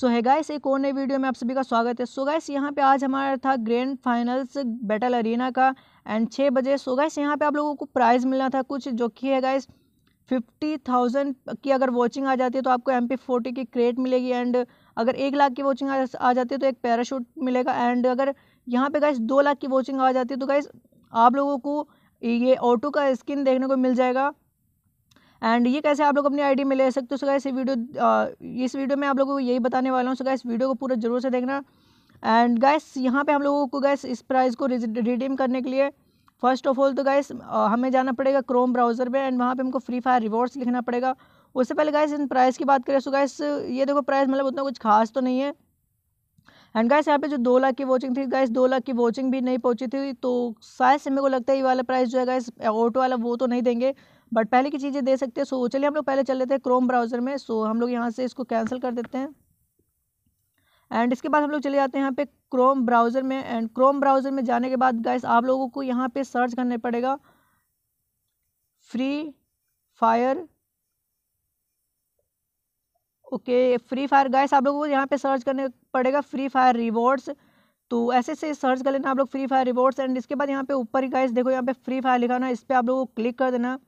सो है गाइस एक और नए वीडियो में आप सभी का स्वागत है सो गाइस यहाँ पे आज हमारा था ग्रैंड फाइनल्स बैटल अरीना का एंड छः बजे सो गाइस यहाँ पे आप लोगों को प्राइज़ मिलना था कुछ जो कि है गाइस फिफ्टी थाउजेंड की अगर वॉचिंग आ जाती है तो आपको एम पी फोर्टी की क्रेट मिलेगी एंड अगर एक लाख की वॉचिंग आ जाती है तो एक पैराशूट मिलेगा एंड अगर यहाँ पे गाइस दो लाख की वॉचिंग आ जाती है तो गाइस आप लोगों को ये ऑटो का स्किन देखने को मिल जाएगा एंड ये कैसे आप लोग अपनी आईडी में ले सकते हो सो गाइस ये वीडियो इस वीडियो में आप लोगों को यही बताने वाला हूँ सो गाइस वीडियो को पूरा जरूर से देखना एंड गाइस यहाँ पे हम लोगों को गैस इस प्राइज़ को रिडीम करने के लिए फर्स्ट ऑफ ऑल तो गैस हमें जाना पड़ेगा क्रोम ब्राउज़र में एंड वहाँ पर हमको फ्री फायर रिवॉर्ड्स लिखना पड़ेगा उससे पहले गैस इन प्राइस की बात करें सो गैस ये देखो प्राइस मतलब उतना कुछ खास तो नहीं है एंड गैस यहाँ पे जो दो लाख की वॉचिंग थी गैस दो लाख की वॉचिंग भी नहीं पहुँची थी तो शायद से मेरे को लगता है ये वाला प्राइस जो है गैस ऑटो वाला वो तो नहीं देंगे बट पहले की चीज़ें दे सकते हैं सो चलिए हम लोग पहले चल लेते हैं क्रोम ब्राउज़र में सो हम लोग यहाँ से इसको कैंसिल कर देते हैं एंड इसके बाद हम लोग चले जाते हैं यहाँ पे क्रोम ब्राउज़र में एंड क्रोम ब्राउज़र में जाने के बाद गाइस आप लोगों को यहाँ पे सर्च करने पड़ेगा Free Fire okay Free Fire guys आप लोगों को यहाँ पे सर्च करने पड़ेगा फ्री फायर रिवॉर्ड्स तो ऐसे से सर्च कर लेना आप लोग फ्री फायर रिवॉर्ड्स एंड इसके बाद यहाँ पे ऊपर ही गाइस देखो यहाँ पे फ्री फायर लिखाना इस पर आप लोगों को क्लिक कर देना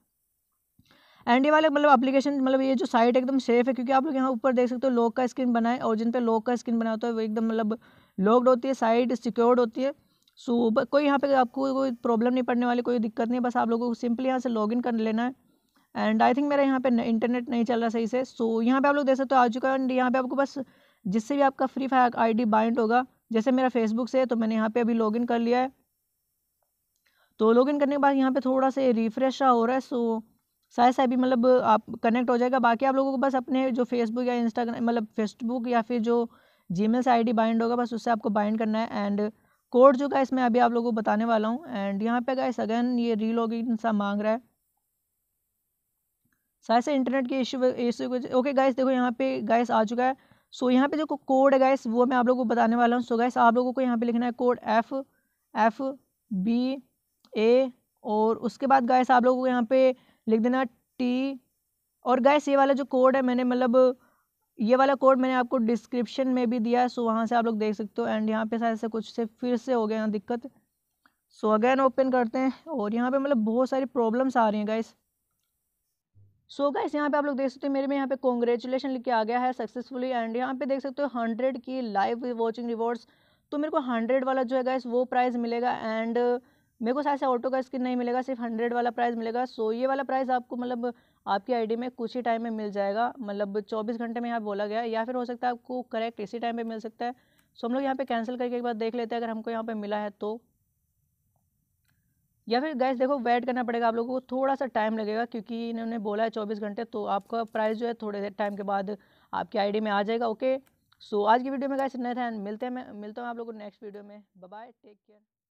एंड ये वाले मतलब एप्लीकेशन मतलब ये जो साइट एकदम सेफ है क्योंकि आप लोग यहाँ ऊपर देख सकते हो लॉक का स्क्रीन बना है और जिन पर लॉक का स्क्रीन बना होता है वो एकदम मतलब लॉक्ड होती है साइट सिक्योर्ड होती है सो कोई यहाँ पे आपको कोई प्रॉब्लम नहीं पड़ने वाली कोई दिक्कत नहीं बस आप लोगों को सिंपली यहाँ से लॉगिन कर लेना है एंड आई थिंक मेरा यहाँ पे इंटरनेट नहीं चल रहा सही से सो so, यहाँ पे आप लोग देख सकते हो आ चुका है एंड यहाँ पे आपको बस जिससे भी आपका फ्री फायर आईडी बाइंड होगा जैसे मेरा फेसबुक से है तो मैंने यहाँ पे अभी लॉगिन कर लिया है तो लॉगिन करने के बाद यहाँ पे थोड़ा सा रिफ्रेश हो रहा है सो so, सारे सारे भी मतलब आप कनेक्ट हो जाएगा बाकी आप लोगों को बस अपने जो फेसबुक या इंस्टाग्राम मतलब फेसबुक या फिर जो जी मेल से बाइंड होगा बस उससे आपको बाइंड करना है एंड कोड जो का इसमें अभी आप लोगों को बताने वाला हूँ एंड यहाँ पे गाइस अगेन ये रीलॉगिन सा मांग रहा है शायद से इंटरनेट के इशू इशू ओके गाइस देखो यहाँ पे गाइस आ चुका है सो so, यहाँ पे जो कोड है गाइस वो मैं आप लोगों को बताने वाला हूँ सो गैस गाइस आप लोगों को यहाँ पे लिखना है code F F B A और उसके बाद गाइस आप लोगों को यहाँ पे लिख देना टी और गैस ये वाला जो कोड है मैंने मतलब ये वाला कोड मैंने आपको डिस्क्रिप्शन में भी दिया है सो वहाँ से आप लोग देख सकते हो एंड यहाँ पे शायद से कुछ से फिर से हो गया दिक्कत सो अगेन ओपन करते हैं और यहाँ पे मतलब बहुत सारी प्रॉब्लम्स आ रही हैं गाइस सो गैस गाइस यहाँ पे आप लोग देख सकते हो मेरे में यहाँ पे कॉन्ग्रेचुलेसन लिख के आ गया है सक्सेसफुली एंड यहाँ पे देख सकते हो हंड्रेड की लाइव वॉचिंग रिवॉर्ड्स तो मेरे को हंड्रेड वाला जो है गाइस वो प्राइज़ मिलेगा एंड मेरे को शायद से ऑटो का स्किन नहीं मिलेगा सिर्फ हंड्रेड वाला प्राइस मिलेगा सो ये वाला प्राइस आपको मतलब आपकी आईडी में कुछ ही टाइम में मिल जाएगा मतलब चौबीस घंटे में यहाँ बोला गया या फिर हो सकता है आपको करेक्ट इसी टाइम पर मिल सकता है सो हम लोग यहाँ पर कैंसिल करके एक बार देख लेते हैं अगर हमको यहाँ पर मिला है तो या फिर गैस देखो वेट करना पड़ेगा आप लोगों को थोड़ा सा टाइम लगेगा क्योंकि इन्होंने बोला है चौबीस घंटे तो आपका प्राइस जो है थोड़े देर टाइम के बाद आपकी आईडी में आ जाएगा ओके सो आज की वीडियो में गैस इतना था मिलते हैं मैं मिलता हूँ आप लोगों को नेक्स्ट वीडियो में बाय टेक केयर